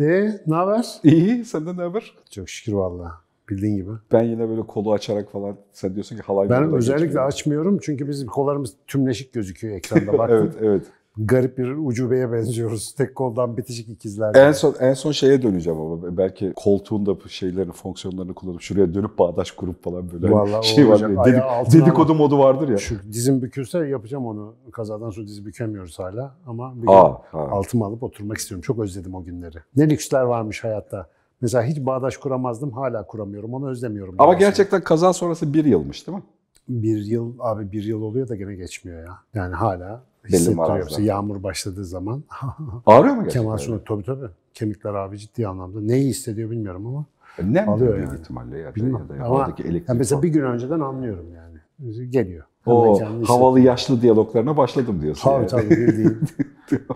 E ne haber? İyi, senden ne haber? Çok şükür valla. Bildiğin gibi. Ben yine böyle kolu açarak falan, sen diyorsun ki halay Ben özellikle geçmiyor. açmıyorum çünkü bizim kollarımız tümleşik gözüküyor ekranda baktım. evet, evet garip bir ucubeye benziyoruz. Tek koldan bitişik ikizler. En son en son şeye döneceğim ama belki koltuğun da şeylerin fonksiyonlarını kullanıp şuraya dönüp bağdaş kurup falan böyle Vallahi şey var. Diye. Dedik, dedikodu modu vardır ya. Şu dizim bükülse yapacağım onu. Kazadan sonra dizi bükemiyoruz hala ama bir Aa, gün altımı alıp oturmak istiyorum. Çok özledim o günleri. Ne lüksler varmış hayatta. Mesela hiç bağdaş kuramazdım. Hala kuramıyorum. Onu özlemiyorum. Ama gerçekten sonra. kaza sonrası bir yılmış değil mi? Bir yıl abi bir yıl oluyor da gene geçmiyor ya. Yani hala belli mağaralarda. Yağmur başladığı zaman. Ağrıyor mu gerçekten? Kemal Sunal tabii tabii. Kemikler abi ciddi anlamda. Neyi hissediyor bilmiyorum ama. E, nem alıyor yani. ihtimalle ya. Bilmiyorum. Ya da Ama elektrik yani mesela bir gün önceden anlıyorum yani. Geliyor. O havalı yaşlı diyaloglarına başladım diyorsun. Tabii yani. tabii bildiğin.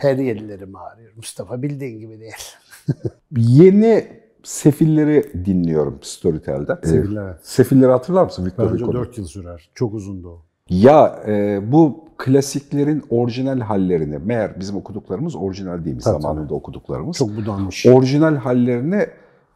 Her yerlerim ağrıyor. Mustafa bildiğin gibi değil. Yeni Sefilleri dinliyorum Storytel'de. Sefiller. Sefilleri hatırlar mısın Victor Bence Hugo'da? 4 yıl sürer. Çok uzundu o. Ya e, bu klasiklerin orijinal hallerini, meğer bizim okuduklarımız orijinal değil mi? Zamanında okuduklarımız. Çok budanmış. Orijinal hallerini.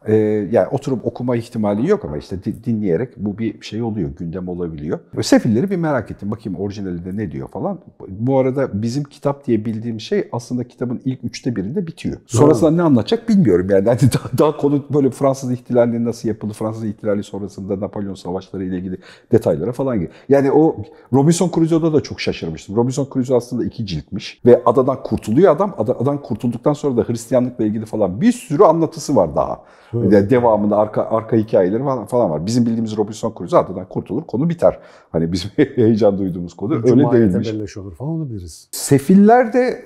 E, yani oturup okuma ihtimali yok ama işte dinleyerek bu bir şey oluyor, gündem olabiliyor. Sefilleri bir merak ettim. Bakayım orijinalinde ne diyor falan. Bu arada bizim kitap diye bildiğim şey aslında kitabın ilk üçte birinde bitiyor. Sonrasında ne anlatacak bilmiyorum yani. yani daha, daha konu böyle Fransız ihtilalinin nasıl yapıldı, Fransız ihtilali sonrasında Napolyon savaşları ile ilgili detaylara falan gir. Yani o Robinson Crusoe'da da çok şaşırmıştım. Robinson Crusoe aslında iki ciltmiş ve adadan kurtuluyor adam. Adadan kurtulduktan sonra da Hristiyanlıkla ilgili falan bir sürü anlatısı var daha. Evet. Devamında arka arka hikayeleri falan var. Bizim bildiğimiz Robinson Crusoe adadan kurtulur, konu biter. Hani bizim heyecan duyduğumuz konu Cuma öyle değilmiş. Belleş olur falan olabiliriz. Sefiller de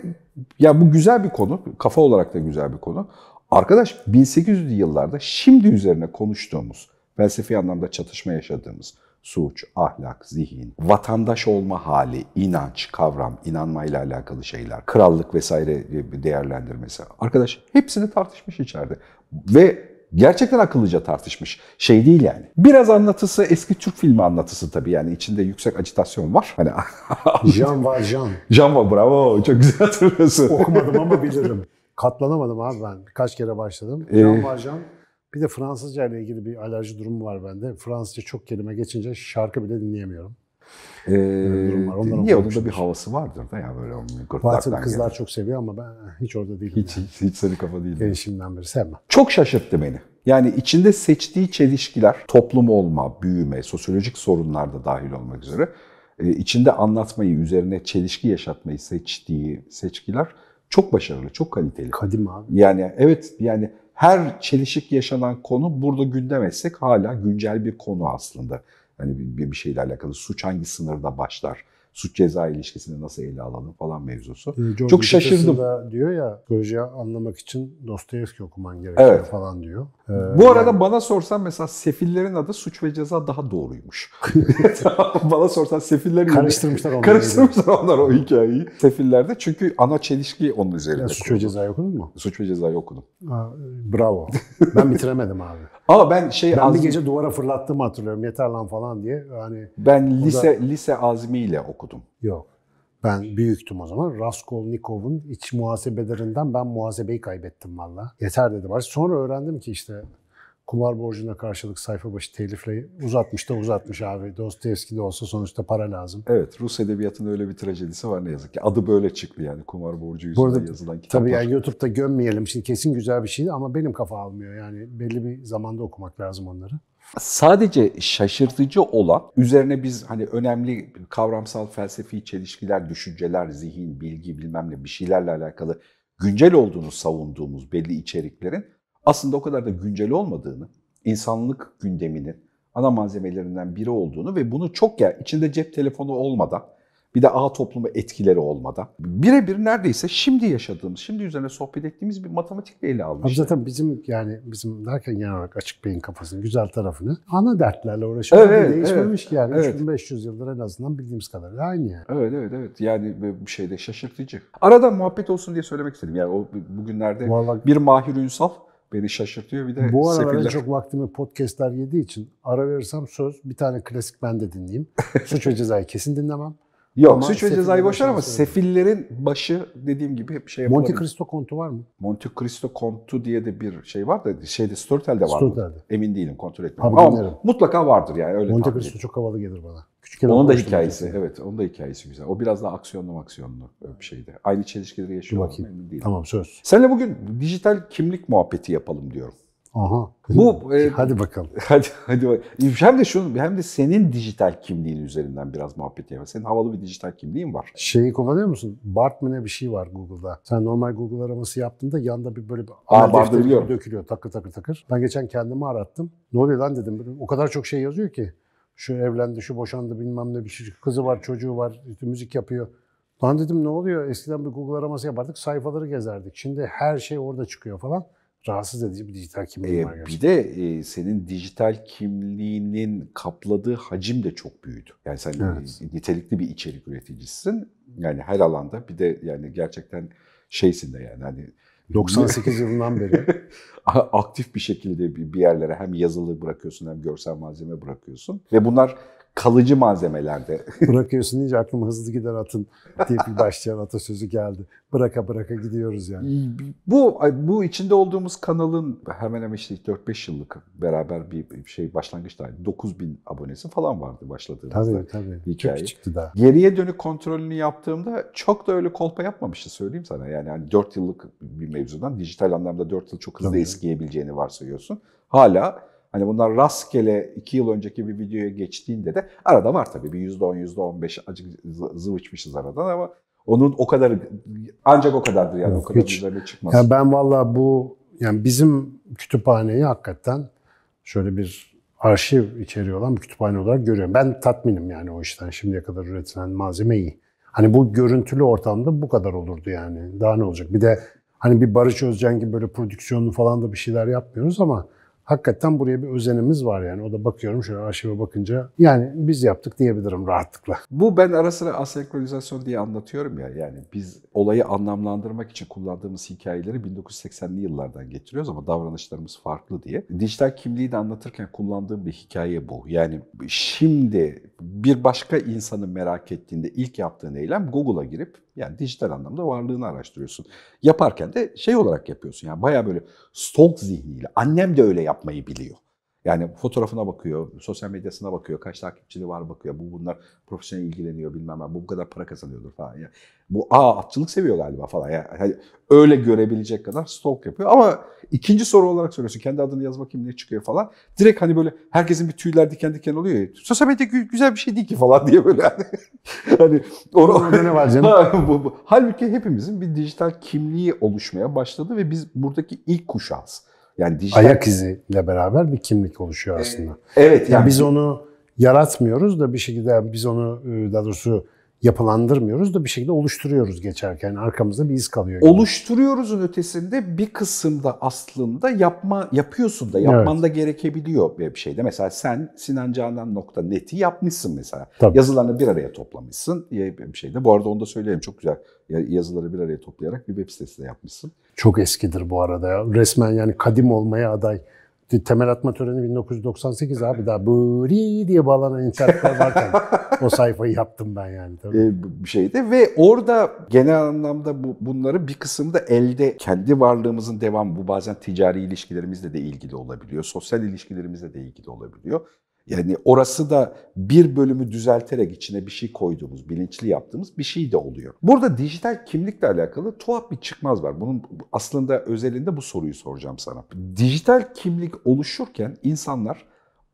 ya bu güzel bir konu. Kafa olarak da güzel bir konu. Arkadaş 1800'lü yıllarda şimdi üzerine konuştuğumuz, felsefi anlamda çatışma yaşadığımız suç, ahlak, zihin, vatandaş olma hali, inanç, kavram, inanmayla alakalı şeyler, krallık vesaire e, değerlendirmesi. Arkadaş hepsini tartışmış içeride. Ve gerçekten akıllıca tartışmış. Şey değil yani. Biraz anlatısı eski Türk filmi anlatısı tabii yani içinde yüksek acitasyon var. Hani Jean Valjean. Jean Valjean bravo çok güzel hatırlıyorsun. Okumadım ama bilirim. Katlanamadım abi ben. Kaç kere başladım. Ee, Jean Valjean bir de Fransızca ile ilgili bir alerji durumu var bende. Fransızca çok kelime geçince şarkı bile dinleyemiyorum. Ee, durum niye onun da bir havası vardır da ya böyle onun kızlar çok seviyor ama ben eh, hiç orada değilim. Hiç, yani. hiç, hiç senin kafa değil. Gençliğimden beri sevmem. Çok şaşırttı beni. Yani içinde seçtiği çelişkiler, toplum olma, büyüme, sosyolojik sorunlarda dahil olmak üzere e, içinde anlatmayı, üzerine çelişki yaşatmayı seçtiği seçkiler çok başarılı, çok kaliteli. Kadim abi. Yani evet yani her çelişik yaşanan konu burada gündem etsek hala güncel bir konu aslında. Hani bir, bir şeyle alakalı suç hangi sınırda başlar? suç ceza ilişkisini nasıl ele alalım falan mevzusu. George Çok şaşırdım. Diyor ya psikolojiyi anlamak için Dostoyevski okuman gerekiyor evet. falan diyor. Ee, Bu arada yani... bana sorsan mesela sefillerin adı suç ve ceza daha doğruymuş. bana sorsan sefiller karıştırmışlar onları. Karıştırmışlar onlar o hikayeyi. Sefillerde çünkü ana çelişki onun üzerinde. Yani suç ve cezayı okudun mu? Suç ve ceza okudum. Aa, bravo. Ben bitiremedim abi. Ama ben şey ben azmi... bir gece duvara fırlattığımı hatırlıyorum yeter lan falan diye. Yani ben lise da... lise azmiyle okudum. Yok. Ben büyüktüm o zaman. Raskolnikov'un iç muhasebelerinden ben muhasebeyi kaybettim valla. Yeter dedi var. Sonra öğrendim ki işte kumar borcuna karşılık sayfa başı telifle uzatmış da uzatmış abi. dost Dostoyevski de olsa sonuçta para lazım. Evet, Rus edebiyatının öyle bir trajedisi var ne yazık ki. Adı böyle çıktı yani kumar borcu yüzünden Burada, yazılan kitaplar. Tabii yani YouTube'da gömmeyelim. Şimdi kesin güzel bir şeydi ama benim kafa almıyor. Yani belli bir zamanda okumak lazım onları. Sadece şaşırtıcı olan, üzerine biz hani önemli kavramsal felsefi çelişkiler, düşünceler, zihin, bilgi bilmem ne bir şeylerle alakalı güncel olduğunu savunduğumuz belli içeriklerin aslında o kadar da güncel olmadığını, insanlık gündeminin ana malzemelerinden biri olduğunu ve bunu çok ya içinde cep telefonu olmadan bir de ağ toplumu etkileri olmadan birebir neredeyse şimdi yaşadığımız, şimdi üzerine sohbet ettiğimiz bir matematikle ele almış. zaten bizim yani bizim derken genel olarak açık beyin kafasının güzel tarafını ana dertlerle uğraşmak evet, değişmemiş ki yani evet. 3500 yıldır en azından bildiğimiz kadarıyla aynı yani. Evet evet evet yani bu şeyde şaşırtıcı. Arada muhabbet olsun diye söylemek istedim yani o bugünlerde Vallahi... bir Mahir Ünsal beni şaşırtıyor. Bir de Bu aralar en çok vaktimi podcastler yediği için ara verirsem söz bir tane klasik ben de dinleyeyim. Suç ve cezayı kesin dinlemem. Yok ama suç ve cezayı boşver ama sefillerin başı dediğim gibi hep şey yapılabilir. Monte Cristo kontu var mı? Monte Cristo kontu diye de bir şey var da şeyde Storytel'de var Storytel'de. mı? Emin değilim kontrol etmiyorum. Ama dinlerim. mutlaka vardır yani öyle Monte Cristo çok havalı gelir bana. Küçükken onun da hikayesi mesela. evet onun da hikayesi güzel. O biraz daha aksiyonlu aksiyonlu bir şeydi. Aynı çelişkileri yaşıyor. Bakayım. Emin değilim. Tamam söz. Seninle bugün dijital kimlik muhabbeti yapalım diyorum. Aha. Bu e, hadi bakalım. Hadi hadi bak. hem de şunu hem de senin dijital kimliğin üzerinden biraz muhabbet yapalım. Senin havalı bir dijital kimliğin var. Şeyi kovalıyor musun? Bart mı ne bir şey var Google'da. Sen normal Google araması yaptığında yanında bir böyle bir Aa, Bart'ı dökülüyor takır takır takır. Ben geçen kendimi arattım. Ne oluyor lan dedim. o kadar çok şey yazıyor ki. Şu evlendi, şu boşandı bilmem ne bir şey. Kızı var, çocuğu var, müzik yapıyor. Lan dedim ne oluyor? Eskiden bir Google araması yapardık, sayfaları gezerdik. Şimdi her şey orada çıkıyor falan rahatsız edici bir dijital kimliğin ee, var gerçekten. Bir de e, senin dijital kimliğinin kapladığı hacim de çok büyüdü. Yani sen evet. E, nitelikli bir içerik üreticisin. Yani her alanda bir de yani gerçekten şeysin de yani hani 98 yılından beri aktif bir şekilde bir yerlere hem yazılı bırakıyorsun hem görsel malzeme bırakıyorsun ve bunlar kalıcı malzemelerde. Bırakıyorsun deyince aklıma hızlı gider atın diye bir başlayan atasözü geldi. Bıraka bıraka gidiyoruz yani. Bu bu içinde olduğumuz kanalın hemen hemen işte 4-5 yıllık beraber bir şey başlangıç tarihi 9000 abonesi falan vardı başladığımızda. Tabii tabii. Hikaye. Çok çıktı daha. Geriye dönük kontrolünü yaptığımda çok da öyle kolpa yapmamıştı söyleyeyim sana. Yani hani 4 yıllık bir mevzudan dijital anlamda 4 yıl çok hızlı tabii. eskiyebileceğini varsayıyorsun. Hala Hani bunlar rastgele iki yıl önceki bir videoya geçtiğinde de arada var tabii bir yüzde on, yüzde on beş acık zıvıçmışız aradan ama onun o kadar ancak o kadardır yani Yok, o kadar hiç. üzerine çıkmaz. Yani ben valla bu yani bizim kütüphaneyi hakikaten şöyle bir arşiv içeriği olan bir kütüphane olarak görüyorum. Ben tatminim yani o işten şimdiye kadar üretilen malzeme iyi. Hani bu görüntülü ortamda bu kadar olurdu yani. Daha ne olacak? Bir de hani bir Barış Özcan gibi böyle prodüksiyonlu falan da bir şeyler yapmıyoruz ama hakikaten buraya bir özenimiz var yani. O da bakıyorum şöyle arşive bakınca yani biz yaptık diyebilirim rahatlıkla. Bu ben ara sıra asenkronizasyon diye anlatıyorum ya yani biz olayı anlamlandırmak için kullandığımız hikayeleri 1980'li yıllardan getiriyoruz ama davranışlarımız farklı diye. Dijital kimliği de anlatırken kullandığım bir hikaye bu. Yani şimdi bir başka insanı merak ettiğinde ilk yaptığın eylem Google'a girip yani dijital anlamda varlığını araştırıyorsun. Yaparken de şey olarak yapıyorsun. Yani baya böyle stalk zihniyle. Annem de öyle yapmayı biliyor. Yani fotoğrafına bakıyor, sosyal medyasına bakıyor, kaç takipçili var bakıyor. Bu bunlar profesyonel ilgileniyor bilmem ne. Bu bu kadar para kazanıyordur falan. Yani bu a atçılık seviyor galiba falan. Yani, hani öyle görebilecek kadar stalk yapıyor. Ama ikinci soru olarak soruyorsun. Kendi adını yaz bakayım ne çıkıyor falan. Direkt hani böyle herkesin bir tüyler diken diken oluyor ya. Sosyal medya güzel bir şey değil ki falan diye böyle hani. hani onu, Orada ne var canım? bu, bu. Halbuki hepimizin bir dijital kimliği oluşmaya başladı ve biz buradaki ilk kuşağız. Yani dijital... Ayak iziyle beraber bir kimlik oluşuyor ee, aslında. Ee, evet. Yani, yani biz onu yaratmıyoruz da bir şekilde biz onu e, daha doğrusu yapılandırmıyoruz da bir şekilde oluşturuyoruz geçerken. Arkamızda bir iz kalıyor. Oluşturuyoruzun ötesinde bir kısımda aslında yapma yapıyorsun da yapman evet. da gerekebiliyor bir şeyde. Mesela sen nokta neti yapmışsın mesela. Tabii. Yazılarını bir araya toplamışsın bir şeyde. Bu arada onu da söyleyelim çok güzel yazıları bir araya toplayarak bir web sitesi de yapmışsın. Çok eskidir bu arada ya. Resmen yani kadim olmaya aday temel atma töreni 1998 abi daha buri diye bağlanan internetler varken o sayfayı yaptım ben yani. Tabii. Ee, bir şeydi ve orada genel anlamda bu, bunların bir kısmı da elde kendi varlığımızın devamı bu bazen ticari ilişkilerimizle de ilgili olabiliyor. Sosyal ilişkilerimizle de ilgili olabiliyor. Yani orası da bir bölümü düzelterek içine bir şey koyduğumuz, bilinçli yaptığımız bir şey de oluyor. Burada dijital kimlikle alakalı tuhaf bir çıkmaz var. Bunun aslında özelinde bu soruyu soracağım sana. Dijital kimlik oluşurken insanlar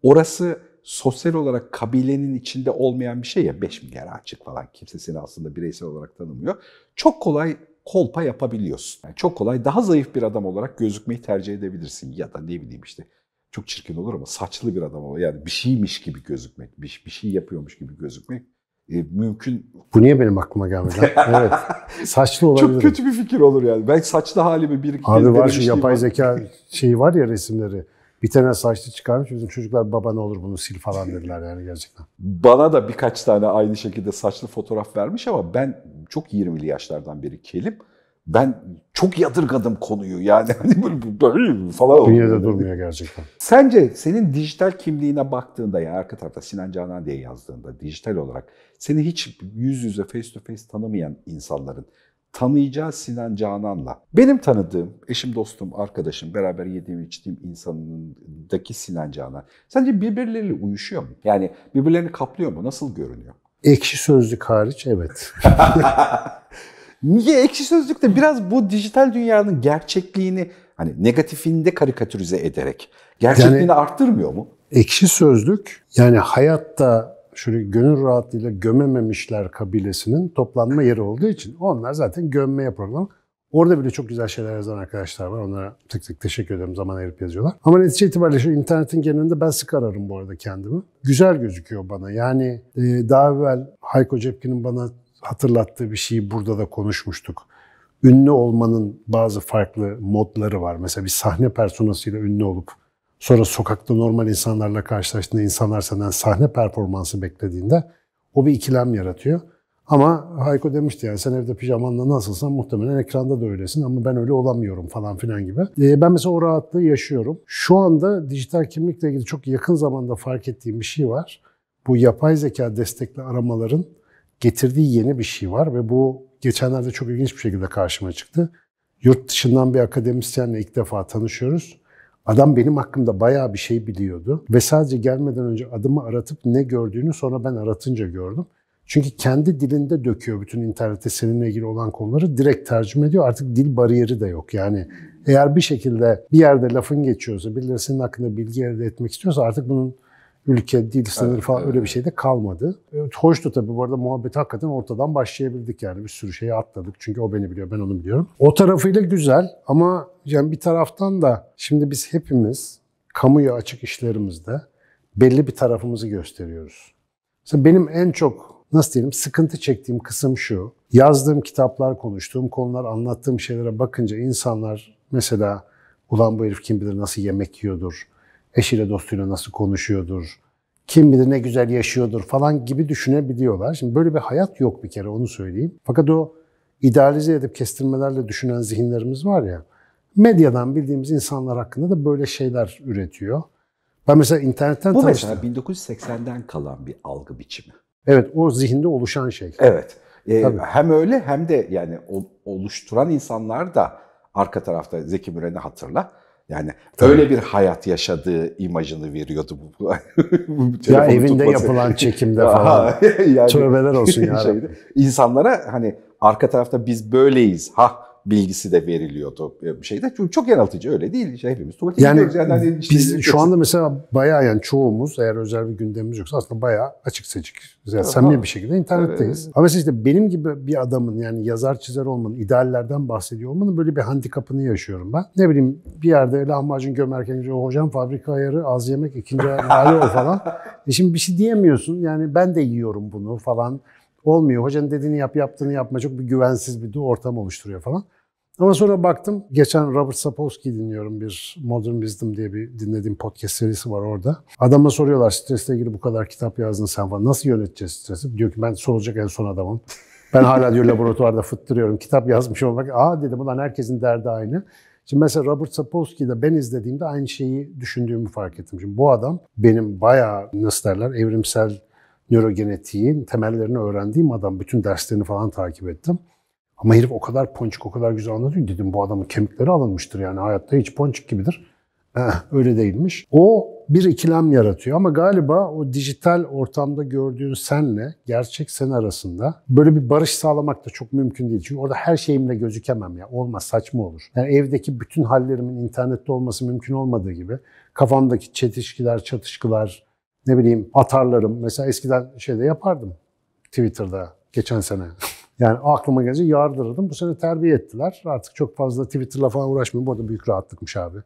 orası sosyal olarak kabilenin içinde olmayan bir şey ya 5 milyar açık falan kimse seni aslında bireysel olarak tanımıyor. Çok kolay kolpa yapabiliyorsun. Yani çok kolay daha zayıf bir adam olarak gözükmeyi tercih edebilirsin ya da ne bileyim işte çok çirkin olur ama saçlı bir adam ama yani bir şeymiş gibi gözükmek, bir, bir şey yapıyormuş gibi gözükmek e, mümkün. Bu niye benim aklıma gelmedi? evet. Saçlı olabilir. Çok kötü bir fikir olur yani. Ben saçlı halimi bir iki Abi var şu yapay zeka şeyi var ya resimleri. Bir tane saçlı çıkarmış. Bizim çocuklar baba ne olur bunu sil falan dediler yani gerçekten. Bana da birkaç tane aynı şekilde saçlı fotoğraf vermiş ama ben çok 20'li yaşlardan beri kelim ben çok yadırgadım konuyu yani hani böyle, falan oldu. Dünyada durmuyor gerçekten. Sence senin dijital kimliğine baktığında yani arka tarafta Sinan Canan diye yazdığında dijital olarak seni hiç yüz yüze face to face tanımayan insanların tanıyacağı Sinan Canan'la benim tanıdığım eşim, dostum, arkadaşım, beraber yediğim içtiğim insanındaki Sinan Canan sence birbirleriyle uyuşuyor mu? Yani birbirlerini kaplıyor mu? Nasıl görünüyor? Ekşi sözlük hariç evet. Niye ekşi sözlükte biraz bu dijital dünyanın gerçekliğini hani negatifinde karikatürize ederek gerçekliğini yani, arttırmıyor mu? Ekşi sözlük yani hayatta şöyle gönül rahatlığıyla gömememişler kabilesinin toplanma yeri olduğu için onlar zaten gömme yapıyorlar. Orada bile çok güzel şeyler yazan arkadaşlar var. Onlara tek tek teşekkür ederim. Zaman ayırıp yazıyorlar. Ama netice itibariyle şu internetin genelinde ben sık ararım bu arada kendimi. Güzel gözüküyor bana. Yani e, daha evvel Hayko Cepkin'in bana hatırlattığı bir şeyi burada da konuşmuştuk. Ünlü olmanın bazı farklı modları var. Mesela bir sahne personasıyla ünlü olup sonra sokakta normal insanlarla karşılaştığında insanlar senden sahne performansı beklediğinde o bir ikilem yaratıyor. Ama Hayko demişti yani sen evde pijamanla nasılsan muhtemelen ekranda da öylesin ama ben öyle olamıyorum falan filan gibi. Ee, ben mesela o rahatlığı yaşıyorum. Şu anda dijital kimlikle ilgili çok yakın zamanda fark ettiğim bir şey var. Bu yapay zeka destekli aramaların getirdiği yeni bir şey var ve bu geçenlerde çok ilginç bir şekilde karşıma çıktı. Yurt dışından bir akademisyenle ilk defa tanışıyoruz. Adam benim hakkımda bayağı bir şey biliyordu ve sadece gelmeden önce adımı aratıp ne gördüğünü sonra ben aratınca gördüm. Çünkü kendi dilinde döküyor bütün internette seninle ilgili olan konuları direkt tercüme ediyor. Artık dil bariyeri de yok. Yani eğer bir şekilde bir yerde lafın geçiyorsa, birileri senin hakkında bilgi elde etmek istiyorsa artık bunun ülke, dil sınırı evet, falan evet. öyle bir şey de kalmadı. Evet, hoştu tabii bu arada muhabbet hakikaten ortadan başlayabildik yani bir sürü şeyi atladık. Çünkü o beni biliyor, ben onu biliyorum. O tarafıyla güzel ama yani bir taraftan da şimdi biz hepimiz kamuya açık işlerimizde belli bir tarafımızı gösteriyoruz. Mesela benim en çok nasıl diyelim sıkıntı çektiğim kısım şu. Yazdığım kitaplar, konuştuğum konular, anlattığım şeylere bakınca insanlar mesela ulan bu herif kim bilir nasıl yemek yiyordur, eşiyle dostuyla nasıl konuşuyordur, kim bilir ne güzel yaşıyordur falan gibi düşünebiliyorlar. Şimdi böyle bir hayat yok bir kere onu söyleyeyim. Fakat o idealize edip kestirmelerle düşünen zihinlerimiz var ya, medyadan bildiğimiz insanlar hakkında da böyle şeyler üretiyor. Ben mesela internetten Bu tanıştım. mesela 1980'den kalan bir algı biçimi. Evet, o zihinde oluşan şey. Evet. Ee, hem öyle hem de yani oluşturan insanlar da arka tarafta Zeki Müren'i hatırla. Yani Tabii. öyle bir hayat yaşadığı imajını veriyordu bu. bu ya evinde tutması. yapılan çekimde falan. yani, Tövbeler olsun ya. Şeydi. İnsanlara hani arka tarafta biz böyleyiz. Ha bilgisi de veriliyordu bir şeyde. Çünkü çok yanıltıcı öyle değil. şey hepimiz tuvalete yani, gidiyoruz. Yani işte biz şu anda mesela bayağı yani çoğumuz eğer özel bir gündemimiz yoksa aslında bayağı açık seçik, yani Aha. samimi bir şekilde internetteyiz. Evet. Ama mesela işte benim gibi bir adamın yani yazar çizer olmanın, ideallerden bahsediyor olmanın böyle bir handikapını yaşıyorum ben. Ne bileyim bir yerde lahmacun gömerken hocam fabrika ayarı az yemek ikinci hali o falan. E şimdi bir şey diyemiyorsun yani ben de yiyorum bunu falan olmuyor. Hocanın dediğini yap, yaptığını yapma çok bir güvensiz bir ortam oluşturuyor falan. Ama sonra baktım, geçen Robert Sapolsky dinliyorum bir Modern Wisdom diye bir dinlediğim podcast serisi var orada. Adama soruyorlar stresle ilgili bu kadar kitap yazdın sen falan. Nasıl yöneteceğiz stresi? Diyor ki ben solacak en son adamım. Ben hala diyor laboratuvarda fıttırıyorum. Kitap yazmış olmak. Aa dedim ulan herkesin derdi aynı. Şimdi mesela Robert Sapolsky'de ben izlediğimde aynı şeyi düşündüğümü fark ettim. Şimdi bu adam benim bayağı nasıl derler evrimsel nörogenetiğin temellerini öğrendiğim adam. Bütün derslerini falan takip ettim. Ama herif o kadar ponçik, o kadar güzel anlatıyor. Dedim bu adamın kemikleri alınmıştır yani hayatta hiç ponçik gibidir. Heh, öyle değilmiş. O bir ikilem yaratıyor ama galiba o dijital ortamda gördüğün senle gerçek sen arasında böyle bir barış sağlamak da çok mümkün değil. Çünkü orada her şeyimle gözükemem ya. Olmaz, saçma olur. Yani evdeki bütün hallerimin internette olması mümkün olmadığı gibi kafamdaki çetişkiler, çatışkılar, ne bileyim atarlarım. Mesela eskiden şeyde yapardım Twitter'da geçen sene. Yani aklıma gelince yardırırdım. Bu sene terbiye ettiler. Artık çok fazla Twitter'la falan uğraşmıyorum. Bu arada büyük rahatlıkmış abi.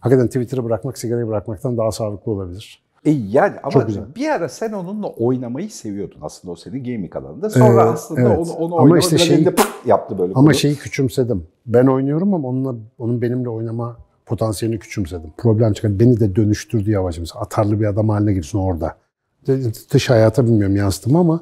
Hakikaten Twitter'ı bırakmak sigarayı bırakmaktan daha sağlıklı olabilir. E yani ama Çok güzel. bir ara sen onunla oynamayı seviyordun aslında o senin gaming alanında. Sonra ee, aslında evet. onu, onu ama işte şey, yaptı böyle. Ama bunu. şeyi küçümsedim. Ben oynuyorum ama onunla, onun benimle oynama potansiyelini küçümsedim. Problem çıkar. Beni de dönüştürdü yavaşça. Mesela atarlı bir adam haline girsin orada. Dış hayata bilmiyorum yansıdım ama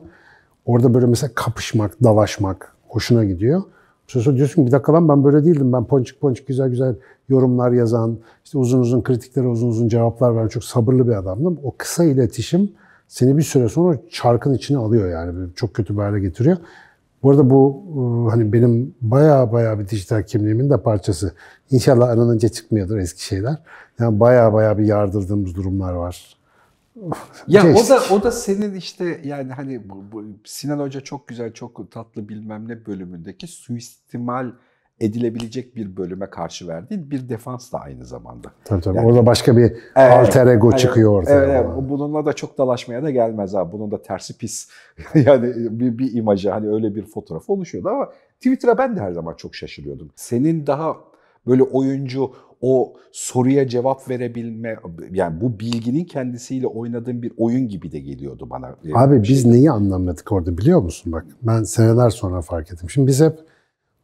orada böyle mesela kapışmak, dalaşmak hoşuna gidiyor. Sonra diyorsun ki bir dakika lan ben böyle değildim. Ben ponçik ponçik güzel güzel yorumlar yazan, işte uzun uzun kritiklere uzun uzun cevaplar veren çok sabırlı bir adamdım. O kısa iletişim seni bir süre sonra çarkın içine alıyor yani. Çok kötü bir hale getiriyor. Bu arada bu e, hani benim baya baya bir dijital kimliğimin de parçası. İnşallah aranınca çıkmıyordur eski şeyler. Yani baya baya bir yardırdığımız durumlar var. Ya Geçtik. o da o da senin işte yani hani bu, bu, Sinan Hoca çok güzel çok tatlı bilmem ne bölümündeki suistimal edilebilecek bir bölüme karşı verdiği bir defans da aynı zamanda. Tabii tabii. Yani, orada başka bir evet, alter ego yani, çıkıyor ortaya. Evet, falan. bununla da çok dalaşmaya da gelmez abi. Bunun da tersi pis. yani bir, bir imajı hani öyle bir fotoğraf oluşuyordu ama Twitter'a ben de her zaman çok şaşırıyordum. Senin daha böyle oyuncu o soruya cevap verebilme yani bu bilginin kendisiyle oynadığım bir oyun gibi de geliyordu bana. Abi şey biz neyi anlamadık orada biliyor musun bak? Ben seneler sonra fark ettim. Şimdi biz hep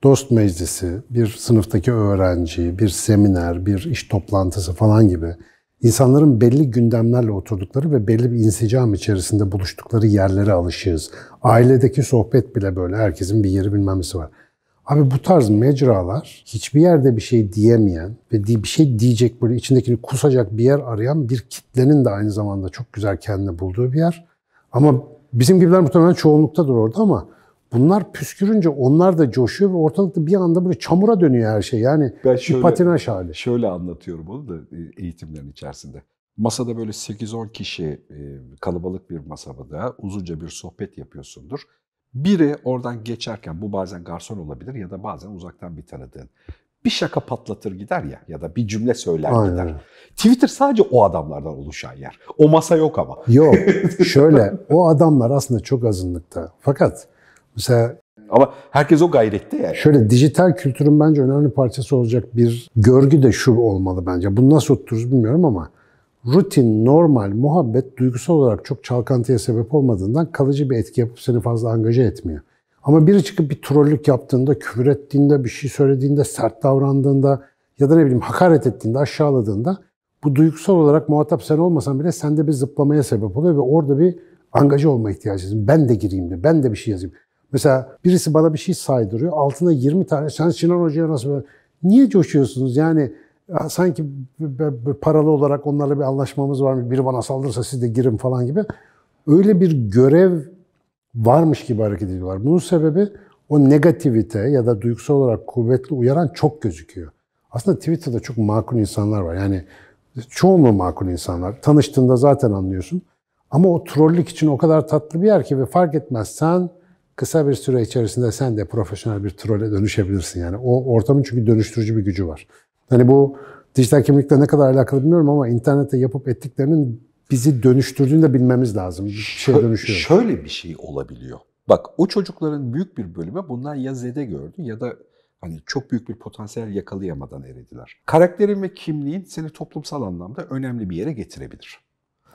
dost meclisi, bir sınıftaki öğrenci, bir seminer, bir iş toplantısı falan gibi insanların belli gündemlerle oturdukları ve belli bir insicam içerisinde buluştukları yerlere alışığız. Ailedeki sohbet bile böyle herkesin bir yeri bilmemesi var. Abi bu tarz mecralar hiçbir yerde bir şey diyemeyen ve bir şey diyecek böyle içindekini kusacak bir yer arayan bir kitlenin de aynı zamanda çok güzel kendini bulduğu bir yer. Ama bizim gibiler muhtemelen çoğunluktadır orada ama Bunlar püskürünce onlar da coşuyor ve ortalıkta bir anda böyle çamura dönüyor her şey. Yani ben şöyle, bir patinaj hali. Şöyle anlatıyorum onu da e, eğitimlerin içerisinde. Masada böyle 8-10 kişi e, kalabalık bir masada uzunca bir sohbet yapıyorsundur. Biri oradan geçerken bu bazen garson olabilir ya da bazen uzaktan bir tanıdığın. Bir şaka patlatır gider ya ya da bir cümle söyler Aynen. gider. Twitter sadece o adamlardan oluşan yer. O masa yok ama. Yok. Şöyle o adamlar aslında çok azınlıkta. Fakat Mesela ama herkes o gayrette yani. Şöyle dijital kültürün bence önemli parçası olacak bir görgü de şu olmalı bence. Bunu nasıl oturturuz bilmiyorum ama rutin, normal, muhabbet duygusal olarak çok çalkantıya sebep olmadığından kalıcı bir etki yapıp seni fazla angaje etmiyor. Ama biri çıkıp bir trollük yaptığında, küfür ettiğinde, bir şey söylediğinde, sert davrandığında ya da ne bileyim hakaret ettiğinde, aşağıladığında bu duygusal olarak muhatap sen olmasan bile sende bir zıplamaya sebep oluyor ve orada bir angaje olma ihtiyacı. Ben de gireyim de, ben de bir şey yazayım. Mesela birisi bana bir şey saydırıyor. Altına 20 tane sen Sinan Hoca'ya nasıl böyle... Niye coşuyorsunuz? Yani sanki paralı olarak onlarla bir anlaşmamız var mı? Biri bana saldırsa siz de girin falan gibi. Öyle bir görev varmış gibi hareket ediyorlar. Bunun sebebi o negativite ya da duygusal olarak kuvvetli uyaran çok gözüküyor. Aslında Twitter'da çok makul insanlar var. Yani çoğunluğu makul insanlar. Tanıştığında zaten anlıyorsun. Ama o trollük için o kadar tatlı bir yer ki ve fark etmezsen. sen kısa bir süre içerisinde sen de profesyonel bir trole dönüşebilirsin yani. O ortamın çünkü dönüştürücü bir gücü var. Hani bu dijital kimlikle ne kadar alakalı bilmiyorum ama internette yapıp ettiklerinin bizi dönüştürdüğünü de bilmemiz lazım. Bir şey dönüşüyor. Şöyle bir şey olabiliyor. Bak o çocukların büyük bir bölümü bunlar ya zede gördü ya da hani çok büyük bir potansiyel yakalayamadan erediler. Karakterin ve kimliğin seni toplumsal anlamda önemli bir yere getirebilir.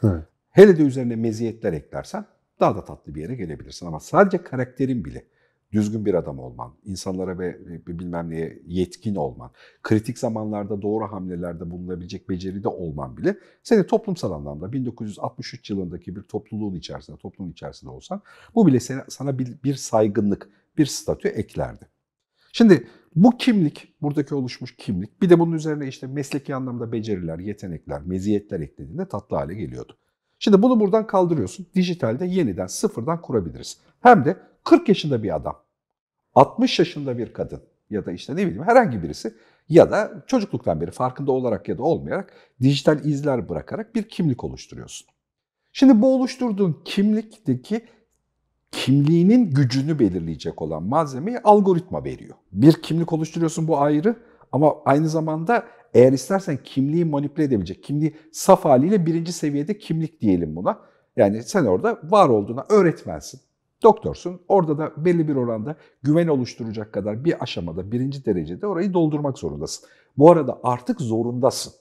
Evet. Hele de üzerine meziyetler eklersen daha da tatlı bir yere gelebilirsin. Ama sadece karakterin bile düzgün bir adam olman, insanlara ve bilmem neye yetkin olman, kritik zamanlarda doğru hamlelerde bulunabilecek beceride olman bile seni toplumsal anlamda 1963 yılındaki bir topluluğun içerisinde, toplumun içerisinde olsan bu bile sana, sana bir, bir saygınlık, bir statü eklerdi. Şimdi bu kimlik, buradaki oluşmuş kimlik bir de bunun üzerine işte mesleki anlamda beceriler, yetenekler, meziyetler eklediğinde tatlı hale geliyordu. Şimdi bunu buradan kaldırıyorsun. Dijitalde yeniden sıfırdan kurabiliriz. Hem de 40 yaşında bir adam, 60 yaşında bir kadın ya da işte ne bileyim herhangi birisi ya da çocukluktan beri farkında olarak ya da olmayarak dijital izler bırakarak bir kimlik oluşturuyorsun. Şimdi bu oluşturduğun kimlikteki kimliğinin gücünü belirleyecek olan malzemeyi algoritma veriyor. Bir kimlik oluşturuyorsun bu ayrı ama aynı zamanda eğer istersen kimliği manipüle edebilecek, kimliği saf haliyle birinci seviyede kimlik diyelim buna. Yani sen orada var olduğuna öğretmensin, doktorsun. Orada da belli bir oranda güven oluşturacak kadar bir aşamada, birinci derecede orayı doldurmak zorundasın. Bu arada artık zorundasın.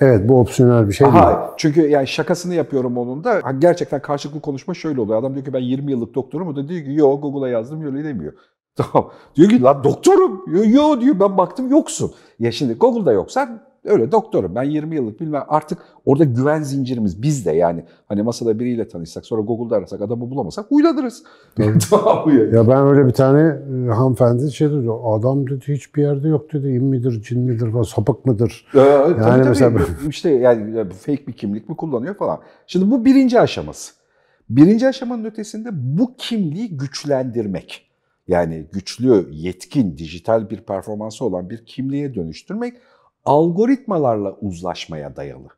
Evet bu opsiyonel bir şey Aha, değil. Çünkü yani şakasını yapıyorum onun da. Gerçekten karşılıklı konuşma şöyle oluyor. Adam diyor ki ben 20 yıllık doktorum. O da diyor ki yok Google'a yazdım öyle demiyor. Tamam. Diyor ki lan doktorum. Yo, yo diyor ben baktım yoksun. Ya şimdi Google'da yoksan öyle doktorum ben 20 yıllık bilmem artık orada güven zincirimiz bizde yani hani masada biriyle tanışsak sonra Google'da arasak adamı bulamasak uyladırız. ya ben öyle bir tane e, hanımefendi şey dedi adam dedi hiçbir yerde yok dedi in midir cin midir sapık mıdır? Ee, yani tabii, tabii. mesela işte yani e, fake bir kimlik mi kullanıyor falan. Şimdi bu birinci aşaması. Birinci aşamanın ötesinde bu kimliği güçlendirmek yani güçlü, yetkin, dijital bir performansı olan bir kimliğe dönüştürmek algoritmalarla uzlaşmaya dayalı.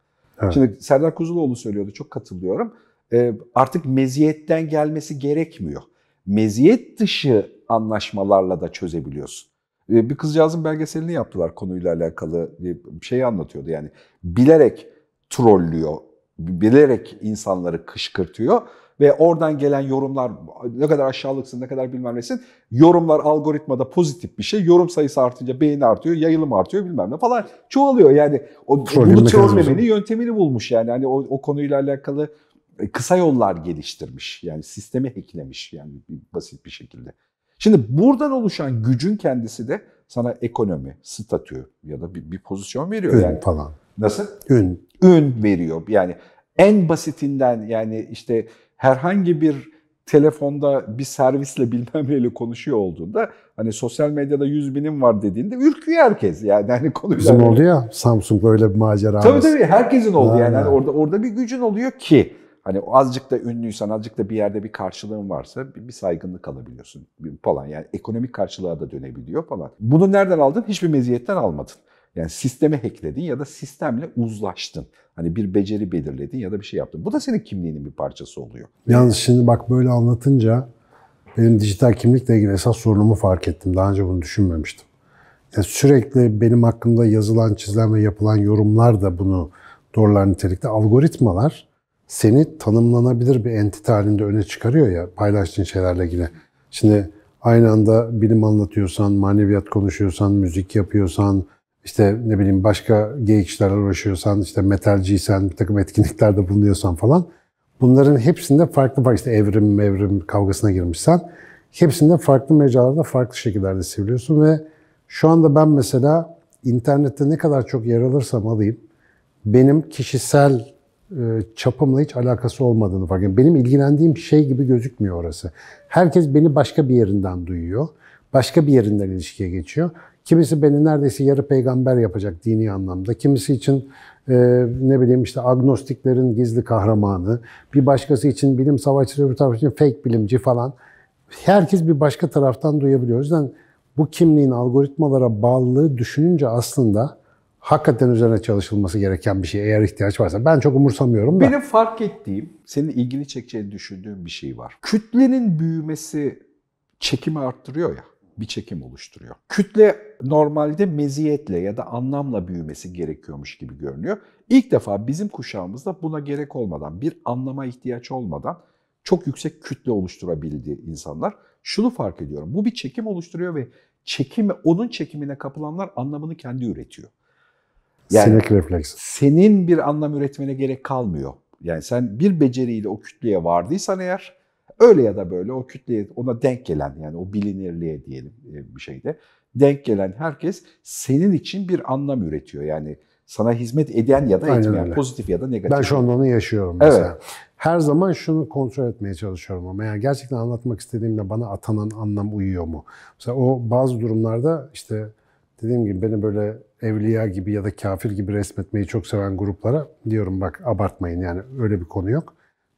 Evet. Şimdi Serdar Kuzuloğlu söylüyordu, çok katılıyorum. Ee, artık meziyetten gelmesi gerekmiyor. Meziyet dışı anlaşmalarla da çözebiliyorsun. Ee, bir kızcağızın belgeselini yaptılar konuyla alakalı. Ee, bir şey anlatıyordu yani. Bilerek trollüyor, bilerek insanları kışkırtıyor ve oradan gelen yorumlar ne kadar aşağılıksın ne kadar bilmem nesin yorumlar algoritmada pozitif bir şey. Yorum sayısı artınca beğeni artıyor, yayılım artıyor bilmem ne falan çoğalıyor. Yani o bunu çözmemenin yöntemini bulmuş yani. Hani o, o konuyla alakalı e, kısa yollar geliştirmiş. Yani sistemi hacklemiş yani basit bir şekilde. Şimdi buradan oluşan gücün kendisi de sana ekonomi, statü ya da bir, bir pozisyon veriyor. Ün yani. falan. Nasıl? Ün. Ün veriyor. Yani en basitinden yani işte herhangi bir telefonda bir servisle bilmem neyle konuşuyor olduğunda hani sosyal medyada 100 binim var dediğinde ürküyor herkes. Yani hani konuşuyor. Bizim oldu ya Samsung öyle bir macera. Tabii tabii herkesin oldu yani. yani. Orada orada bir gücün oluyor ki hani azıcık da ünlüysen, azıcık da bir yerde bir karşılığın varsa bir, bir saygınlık alabiliyorsun falan. Yani ekonomik karşılığa da dönebiliyor falan. Bunu nereden aldın? Hiçbir meziyetten almadın. Yani sisteme hackledin ya da sistemle uzlaştın. Hani bir beceri belirledin ya da bir şey yaptın. Bu da senin kimliğinin bir parçası oluyor. Yalnız şimdi bak böyle anlatınca benim dijital kimlikle ilgili esas sorunumu fark ettim. Daha önce bunu düşünmemiştim. Yani sürekli benim hakkımda yazılan, çizilen ve yapılan yorumlar da bunu doğrular nitelikte. Algoritmalar seni tanımlanabilir bir entite halinde öne çıkarıyor ya paylaştığın şeylerle ilgili. Şimdi aynı anda bilim anlatıyorsan, maneviyat konuşuyorsan, müzik yapıyorsan, işte ne bileyim başka geyik işlerle uğraşıyorsan, işte metalciysen, bir takım etkinliklerde bulunuyorsan falan bunların hepsinde farklı farklı işte evrim evrim kavgasına girmişsen hepsinde farklı mecralarda farklı şekillerde seviliyorsun ve şu anda ben mesela internette ne kadar çok yer alırsam alayım benim kişisel e, çapımla hiç alakası olmadığını fark ediyorum. Benim ilgilendiğim şey gibi gözükmüyor orası. Herkes beni başka bir yerinden duyuyor. Başka bir yerinden ilişkiye geçiyor. Kimisi beni neredeyse yarı peygamber yapacak dini anlamda. Kimisi için e, ne bileyim işte agnostiklerin gizli kahramanı. Bir başkası için bilim savaşçısı, bir taraf için fake bilimci falan. Herkes bir başka taraftan duyabiliyor. O yüzden bu kimliğin algoritmalara bağlılığı düşününce aslında hakikaten üzerine çalışılması gereken bir şey eğer ihtiyaç varsa. Ben çok umursamıyorum da. Benim fark ettiğim, senin ilgini çekeceğini düşündüğüm bir şey var. Kütlenin büyümesi çekimi arttırıyor ya bir çekim oluşturuyor. Kütle normalde meziyetle ya da anlamla büyümesi gerekiyormuş gibi görünüyor. İlk defa bizim kuşağımızda buna gerek olmadan, bir anlama ihtiyaç olmadan çok yüksek kütle oluşturabildi insanlar. Şunu fark ediyorum. Bu bir çekim oluşturuyor ve çekimi, onun çekimine kapılanlar anlamını kendi üretiyor. Yani Sinek refleksi. Senin bir anlam üretmene gerek kalmıyor. Yani sen bir beceriyle o kütleye vardıysan eğer Öyle ya da böyle o kütleye ona denk gelen yani o bilinirliğe diyelim e, bir şeyde denk gelen herkes senin için bir anlam üretiyor. Yani sana hizmet eden ya da Aynen etmeyen, öyle. pozitif ya da negatif. Ben şu anda onu yaşıyorum mesela. Evet. Her zaman şunu kontrol etmeye çalışıyorum ama yani gerçekten anlatmak istediğimle bana atanan anlam uyuyor mu? Mesela o bazı durumlarda işte dediğim gibi beni böyle evliya gibi ya da kafir gibi resmetmeyi çok seven gruplara diyorum bak abartmayın yani öyle bir konu yok.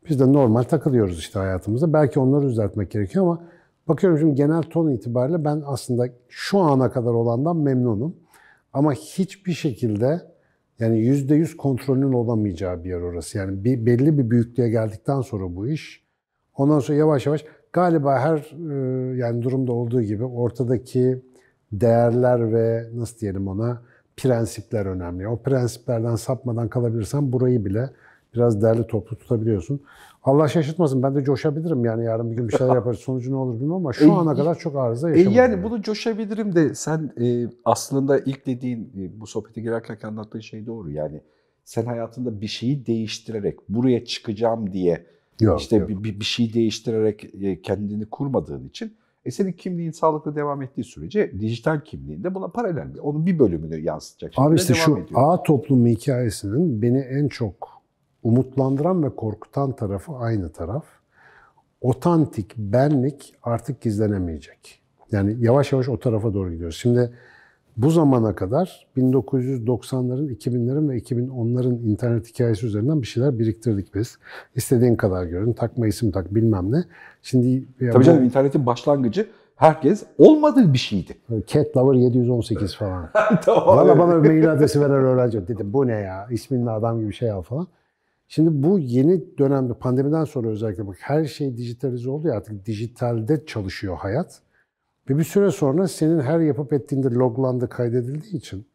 Biz de normal takılıyoruz işte hayatımızda. Belki onları düzeltmek gerekiyor ama bakıyorum şimdi genel ton itibariyle ben aslında şu ana kadar olandan memnunum. Ama hiçbir şekilde yani yüzde yüz kontrolünün olamayacağı bir yer orası. Yani bir, belli bir büyüklüğe geldikten sonra bu iş. Ondan sonra yavaş yavaş galiba her e, yani durumda olduğu gibi ortadaki değerler ve nasıl diyelim ona prensipler önemli. O prensiplerden sapmadan kalabilirsen burayı bile biraz derli toplu tutabiliyorsun. Allah şaşırtmasın ben de coşabilirim yani yarın bir gün bir şeyler yaparız. Sonucu ne olur bilmiyorum ama şu e, ana e, kadar çok arıza e, yaşamadım. E yani, bunu coşabilirim de sen e, aslında ilk dediğin e, bu sohbete girerken anlattığın şey doğru. Yani sen hayatında bir şeyi değiştirerek buraya çıkacağım diye yok, işte yok. Bir, bir şey değiştirerek kendini kurmadığın için e senin kimliğin sağlıklı devam ettiği sürece dijital kimliğinde buna paralel bir, onun bir bölümünü yansıtacak şekilde Abi işte şu ediyor. ağ toplumu hikayesinin beni en çok umutlandıran ve korkutan tarafı aynı taraf. Otantik benlik artık gizlenemeyecek. Yani yavaş yavaş o tarafa doğru gidiyoruz. Şimdi bu zamana kadar 1990'ların, 2000'lerin ve 2010'ların internet hikayesi üzerinden bir şeyler biriktirdik biz. İstediğin kadar görün, takma isim tak bilmem ne. Şimdi Tabii bu, canım internetin başlangıcı herkes olmadığı bir şeydi. Cat Lover 718 falan. tamam. Bana bana bir mail adresi veren öğrenci dedim bu ne ya isminle adam gibi şey al falan. Şimdi bu yeni dönemde pandemiden sonra özellikle bak her şey dijitalize oldu ya artık dijitalde çalışıyor hayat. Ve bir süre sonra senin her yapıp ettiğinde loglandı, kaydedildiği için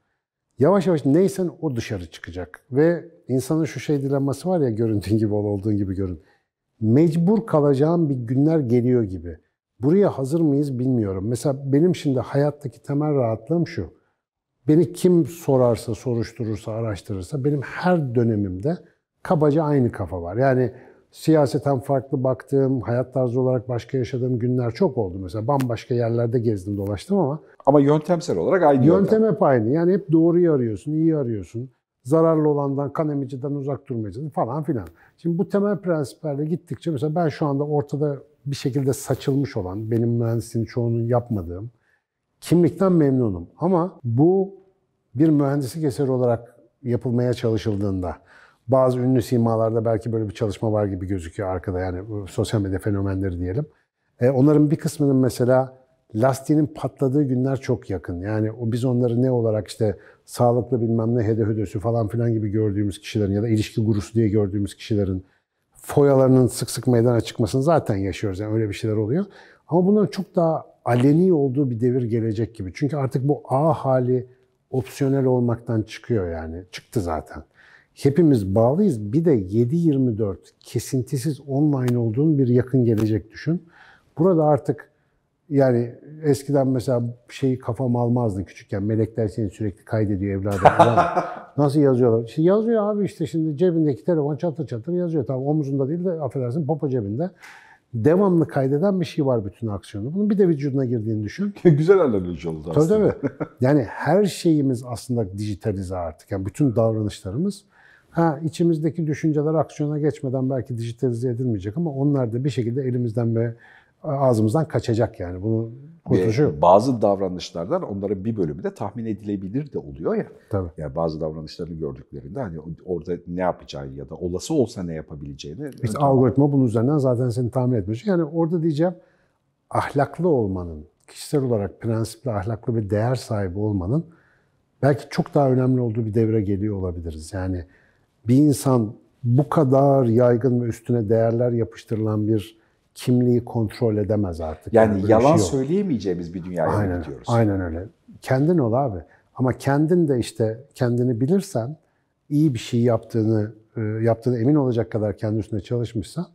yavaş yavaş neysen o dışarı çıkacak. Ve insanın şu şey dilenmesi var ya görüntün gibi ol, olduğun gibi görün. Mecbur kalacağım bir günler geliyor gibi. Buraya hazır mıyız bilmiyorum. Mesela benim şimdi hayattaki temel rahatlığım şu. Beni kim sorarsa, soruşturursa, araştırırsa benim her dönemimde kabaca aynı kafa var. Yani siyaseten farklı baktığım, hayat tarzı olarak başka yaşadığım günler çok oldu. Mesela bambaşka yerlerde gezdim dolaştım ama. Ama yöntemsel olarak aynı yöntem. Yöntem hep aynı. Yani hep doğruyu arıyorsun, iyi arıyorsun. Zararlı olandan, kan emiciden uzak durmayacaksın falan filan. Şimdi bu temel prensiplerle gittikçe mesela ben şu anda ortada bir şekilde saçılmış olan, benim mühendisliğin çoğunun yapmadığım kimlikten memnunum. Ama bu bir mühendislik eseri olarak yapılmaya çalışıldığında bazı ünlü simalarda belki böyle bir çalışma var gibi gözüküyor arkada yani sosyal medya fenomenleri diyelim. E, onların bir kısmının mesela lastiğinin patladığı günler çok yakın. Yani o biz onları ne olarak işte sağlıklı bilmem ne hede hödösü falan filan gibi gördüğümüz kişilerin ya da ilişki gurusu diye gördüğümüz kişilerin foyalarının sık sık meydana çıkmasını zaten yaşıyoruz. Yani öyle bir şeyler oluyor. Ama bunların çok daha aleni olduğu bir devir gelecek gibi. Çünkü artık bu A hali opsiyonel olmaktan çıkıyor yani. Çıktı zaten. Hepimiz bağlıyız. Bir de 7-24 kesintisiz online olduğun bir yakın gelecek düşün. Burada artık yani eskiden mesela şeyi kafam almazdı küçükken. Melekler seni sürekli kaydediyor evladım. Nasıl yazıyorlar? İşte yazıyor abi işte şimdi cebindeki telefon çatır çatır yazıyor. Tamam omuzunda değil de affedersin popo cebinde. Devamlı kaydeden bir şey var bütün aksiyonu. Bunun bir de vücuduna girdiğini düşün. Güzel analoji oldu aslında. Tabii tabii. Yani her şeyimiz aslında dijitalize artık. Yani bütün davranışlarımız. Ha içimizdeki düşünceler aksiyona geçmeden belki dijitalize edilmeyecek ama onlar da bir şekilde elimizden ve e, ağzımızdan kaçacak yani. Bunu kurtuluşu Bazı davranışlardan onların bir bölümü de tahmin edilebilir de oluyor ya. Tabii. Yani bazı davranışlarını gördüklerinde hani orada ne yapacağını ya da olası olsa ne yapabileceğini. İşte algoritma bunun üzerinden zaten seni tahmin etmiş. Yani orada diyeceğim ahlaklı olmanın, kişisel olarak prensipli, ahlaklı bir değer sahibi olmanın belki çok daha önemli olduğu bir devre geliyor olabiliriz. Yani bir insan bu kadar yaygın ve üstüne değerler yapıştırılan bir kimliği kontrol edemez artık. Yani, yani yalan şey söyleyemeyeceğimiz bir dünyaya aynen, gidiyoruz. Aynen öyle. Kendin ol abi. Ama kendin de işte kendini bilirsen, iyi bir şey yaptığını, e, yaptığını emin olacak kadar kendi üstüne çalışmışsan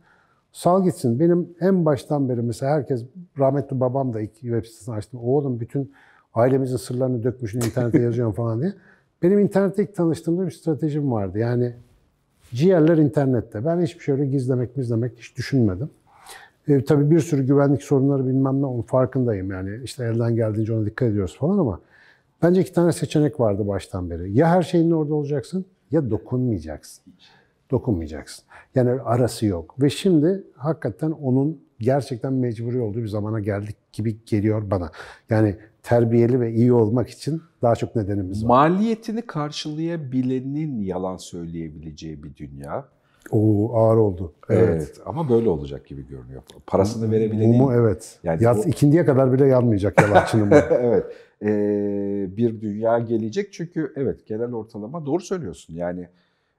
sal gitsin. Benim en baştan beri mesela herkes, rahmetli babam da ilk web sitesini açtım. Oğlum bütün ailemizin sırlarını dökmüşsün, internete yazıyorum falan diye. Benim internette ilk tanıştığımda bir stratejim vardı. Yani ciğerler internette. Ben hiçbir şey öyle gizlemek, gizlemek hiç düşünmedim. E, tabii bir sürü güvenlik sorunları bilmem ne onun farkındayım. Yani işte elden geldiğince ona dikkat ediyoruz falan ama bence iki tane seçenek vardı baştan beri. Ya her şeyin orada olacaksın ya dokunmayacaksın. Dokunmayacaksın. Yani arası yok. Ve şimdi hakikaten onun gerçekten mecburi olduğu bir zamana geldik gibi geliyor bana. Yani terbiyeli ve iyi olmak için daha çok nedenimiz var. Maliyetini karşılayabilenin yalan söyleyebileceği bir dünya. O ağır oldu. Evet. evet ama böyle olacak gibi görünüyor. Parasını verebilenin. Mumu evet. Yani Yaz, o... ikindiye kadar bile yanmayacak yalançının mumu. evet. Ee, bir dünya gelecek çünkü evet genel ortalama doğru söylüyorsun. Yani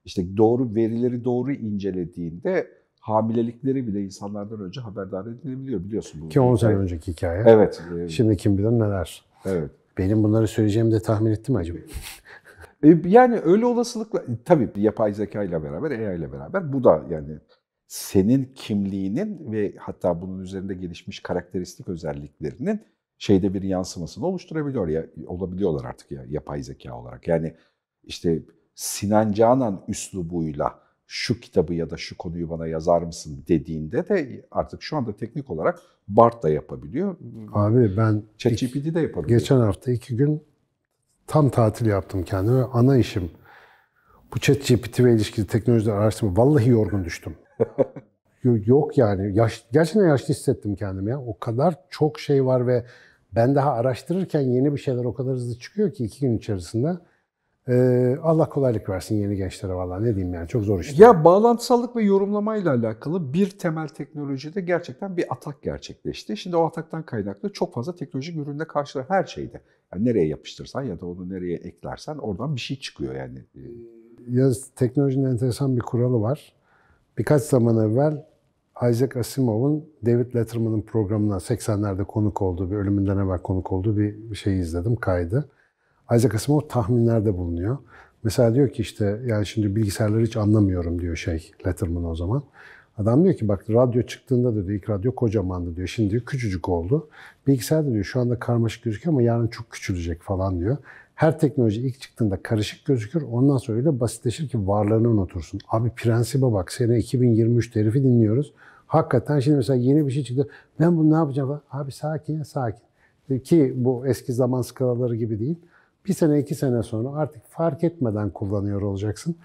işte doğru verileri doğru incelediğinde hamilelikleri bile insanlardan önce haberdar edilebiliyor biliyorsun. Bu Ki 10 sene önceki hikaye. Evet. E, Şimdi kim bilir neler. Evet. Benim bunları söyleyeceğimi de tahmin ettim acaba. E, yani öyle olasılıkla e, tabii yapay zeka ile beraber AI ile beraber bu da yani senin kimliğinin ve hatta bunun üzerinde gelişmiş karakteristik özelliklerinin şeyde bir yansımasını oluşturabiliyor ya olabiliyorlar artık ya yapay zeka olarak. Yani işte Sinan Canan üslubuyla şu kitabı ya da şu konuyu bana yazar mısın dediğinde de artık şu anda teknik olarak BART da yapabiliyor. Abi ben ChatGPT de yapabiliyor. Geçen hafta iki gün tam tatil yaptım kendime. Ana işim bu ChatGPT ve ilişkili teknolojiler araştırma. Vallahi yorgun düştüm. Yok yani. Yaş, gerçekten yaşlı hissettim kendimi ya. O kadar çok şey var ve ben daha araştırırken yeni bir şeyler o kadar hızlı çıkıyor ki iki gün içerisinde. Ee, Allah kolaylık versin yeni gençlere vallahi ne diyeyim yani çok zor işte. Ya bağlantısallık ve yorumlamayla alakalı bir temel teknolojide gerçekten bir atak gerçekleşti. Şimdi o ataktan kaynaklı çok fazla teknolojik ürünle karşı her şeyde. Yani nereye yapıştırsan ya da onu nereye eklersen oradan bir şey çıkıyor yani. Ee, ya teknolojinin enteresan bir kuralı var. Birkaç zaman evvel Isaac Asimov'un David Letterman'ın programına 80'lerde konuk olduğu bir ölümünden evvel konuk olduğu bir şey izledim, kaydı. Isaac Asimov tahminlerde bulunuyor. Mesela diyor ki işte yani şimdi bilgisayarları hiç anlamıyorum diyor şey Letterman o zaman. Adam diyor ki bak radyo çıktığında dedi ilk radyo kocamandı diyor. Şimdi diyor küçücük oldu. Bilgisayar da diyor şu anda karmaşık gözüküyor ama yarın çok küçülecek falan diyor. Her teknoloji ilk çıktığında karışık gözükür. Ondan sonra öyle basitleşir ki varlığını unutursun. Abi prensibe bak sene 2023 herifi dinliyoruz. Hakikaten şimdi mesela yeni bir şey çıktı. Ben bunu ne yapacağım? Abi sakin sakin. Ki bu eski zaman skalaları gibi değil. Bir sene, iki sene sonra artık fark etmeden kullanıyor olacaksın.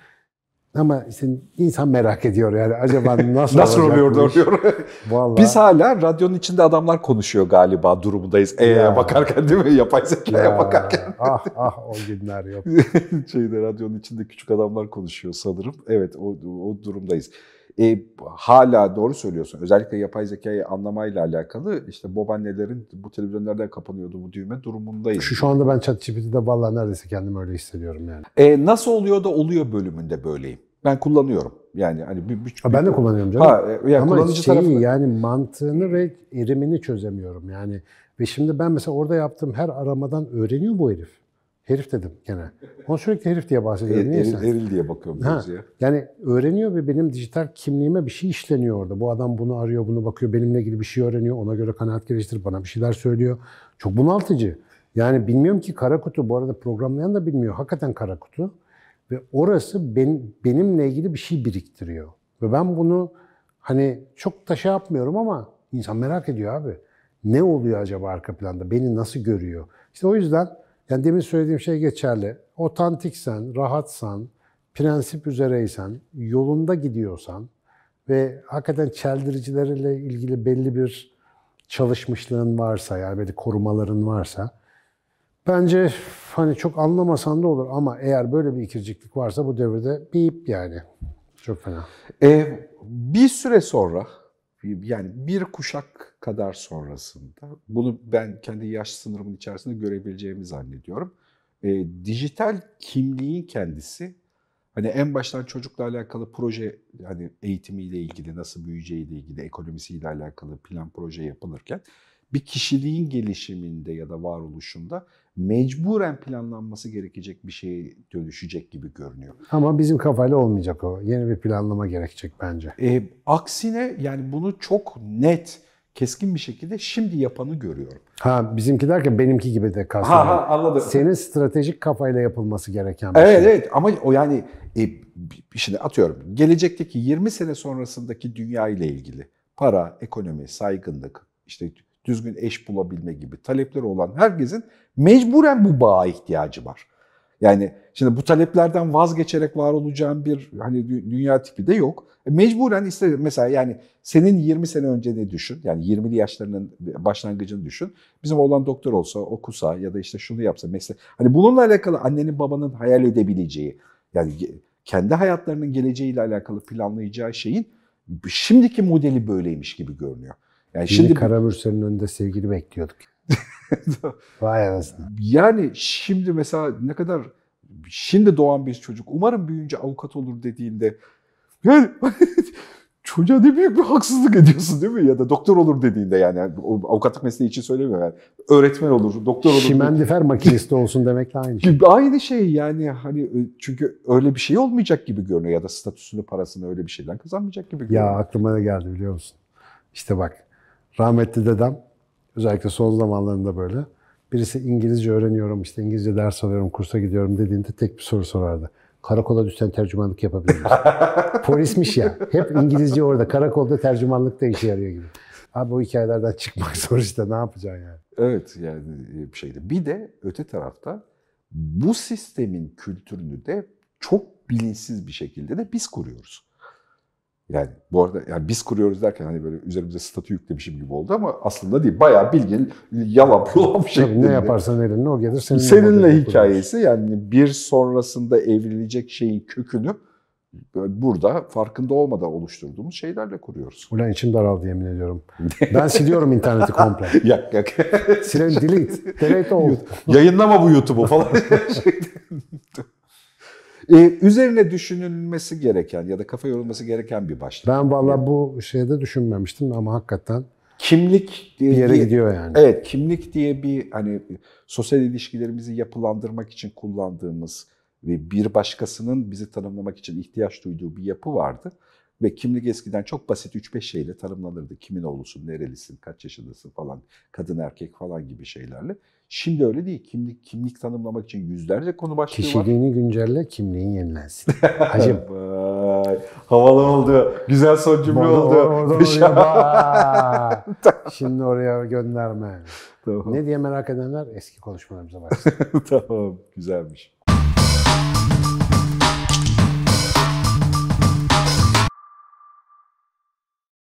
Ama işte insan merak ediyor yani acaba nasıl Nasıl oluyor da Vallahi. Biz hala radyonun içinde adamlar konuşuyor galiba durumdayız. Eee ya. bakarken değil mi? Yapay zekaya ya. bakarken. Ah ah o günler yok. Şeyde radyonun içinde küçük adamlar konuşuyor sanırım. Evet o, o durumdayız. E, hala doğru söylüyorsun. Özellikle yapay zekayı anlamayla alakalı işte babaannelerin bu televizyonlarda kapanıyordu bu düğme durumundayız. Şu, şu anda ben de valla neredeyse kendim öyle hissediyorum yani. E, nasıl oluyor da oluyor bölümünde böyleyim. Ben kullanıyorum. Yani hani bir, bir, ha, ben de kullanıyorum canım. Ha, e, yani Ama kullanıcı şeyi, tarafı... yani mantığını ve erimini çözemiyorum yani. Ve şimdi ben mesela orada yaptığım her aramadan öğreniyor bu herif. Herif dedim gene. Onu sürekli herif diye bahsediyor. Er, eril, eril diye bakıyorum ha, Yani öğreniyor ve benim dijital kimliğime bir şey işleniyor orada. Bu adam bunu arıyor, bunu bakıyor. Benimle ilgili bir şey öğreniyor. Ona göre kanaat geliştirip bana bir şeyler söylüyor. Çok bunaltıcı. Yani bilmiyorum ki kara kutu. Bu arada programlayan da bilmiyor. Hakikaten kara kutu. Ve orası ben, benimle ilgili bir şey biriktiriyor. Ve ben bunu hani çok taşa şey yapmıyorum ama insan merak ediyor abi. Ne oluyor acaba arka planda? Beni nasıl görüyor? İşte o yüzden yani demin söylediğim şey geçerli. Otantiksen, rahatsan, prensip üzereysen, yolunda gidiyorsan ve hakikaten çeldiricilerle ilgili belli bir çalışmışlığın varsa yani böyle korumaların varsa bence hani çok anlamasan da olur ama eğer böyle bir ikirciklik varsa bu devirde bip yani. Çok fena. Ee, bir süre sonra yani bir kuşak kadar sonrasında bunu ben kendi yaş sınırımın içerisinde görebileceğimi zannediyorum. E, dijital kimliğin kendisi hani en baştan çocukla alakalı proje hani eğitimiyle ilgili nasıl büyüyeceğiyle ilgili ekonomisiyle alakalı plan proje yapılırken bir kişiliğin gelişiminde ya da varoluşunda mecburen planlanması gerekecek bir şeye dönüşecek gibi görünüyor. Ama bizim kafayla olmayacak o. Yeni bir planlama gerekecek bence. E, aksine yani bunu çok net, keskin bir şekilde şimdi yapanı görüyorum. Ha bizimki derken benimki gibi de kastım. Ha, ha anladım. Senin stratejik kafayla yapılması gereken bir evet, şey. Evet evet. ama o yani e, şimdi atıyorum gelecekteki 20 sene sonrasındaki dünya ile ilgili para, ekonomi, saygınlık, işte düzgün eş bulabilme gibi talepleri olan herkesin mecburen bu bağa ihtiyacı var. Yani şimdi bu taleplerden vazgeçerek var olacağım bir hani dünya tipi de yok. E, mecburen ister mesela yani senin 20 sene önce ne düşün? Yani 20'li yaşlarının başlangıcını düşün. Bizim olan doktor olsa, okusa ya da işte şunu yapsa mesela hani bununla alakalı annenin babanın hayal edebileceği yani kendi hayatlarının geleceğiyle alakalı planlayacağı şeyin şimdiki modeli böyleymiş gibi görünüyor. Yani Yeni şimdi Karamürsel'in önünde sevgili bekliyorduk. Vay anasını. Yani şimdi mesela ne kadar şimdi doğan bir çocuk umarım büyüyünce avukat olur dediğinde yani çocuğa ne büyük bir haksızlık ediyorsun değil mi? Ya da doktor olur dediğinde yani, yani avukatlık mesleği için söylemiyorum yani. Öğretmen olur, doktor olur. Şimendifer makinesi olsun demekle aynı şey. Aynı şey yani hani e, çünkü öyle bir şey olmayacak gibi görünüyor ya da statüsünü parasını öyle bir şeyden kazanmayacak gibi görünüyor. Ya aklıma ne geldi biliyor musun? İşte bak rahmetli dedem özellikle son zamanlarında böyle birisi İngilizce öğreniyorum işte İngilizce ders alıyorum kursa gidiyorum dediğinde tek bir soru sorardı. Karakola düşsen tercümanlık yapabilir misin? Polismiş ya. Hep İngilizce orada. Karakolda tercümanlık da işe yarıyor gibi. Abi bu hikayelerden çıkmak zor işte. Ne yapacaksın yani? Evet yani e, bir şeydi. Bir de öte tarafta bu sistemin kültürünü de çok bilinçsiz bir şekilde de biz kuruyoruz. Yani bu arada yani biz kuruyoruz derken hani böyle üzerimize statü yüklemişim gibi oldu ama aslında değil. Bayağı bilgin yalan yulaf şeklinde. Ne yaparsan elinle o gelir seninle. Seninle hikayesi kurulur. yani bir sonrasında evrilecek şeyin kökünü burada farkında olmadan oluşturduğumuz şeylerle kuruyoruz. Ulan içim daraldı yemin ediyorum. Ben siliyorum interneti komple. yak yak. Silen delete. Delete all. Yayınlama bu YouTube'u falan. Ee, üzerine düşünülmesi gereken ya da kafa yorulması gereken bir başlık. Ben valla ee, bu şeyde düşünmemiştim ama hakikaten kimlik diye bir yere diye, gidiyor yani. Evet, kimlik diye bir hani sosyal ilişkilerimizi yapılandırmak için kullandığımız ve bir başkasının bizi tanımlamak için ihtiyaç duyduğu bir yapı vardı. Ve kimlik eskiden çok basit 3-5 şeyle tanımlanırdı. Kimin oğlusun, nerelisin, kaç yaşındasın falan, kadın erkek falan gibi şeylerle. Şimdi öyle değil. Kimlik kimlik tanımlamak için yüzlerce konu başlığı Kişiliğini var. Kişiliğini güncelle, kimliğin yenilensin. Hacım. Havalı oldu. Güzel son cümle Bana, oldu. Orada, şey oraya, Şimdi oraya gönderme. Tamam. Ne diye merak edenler eski konuşmalarımıza baksın. tamam, güzelmiş.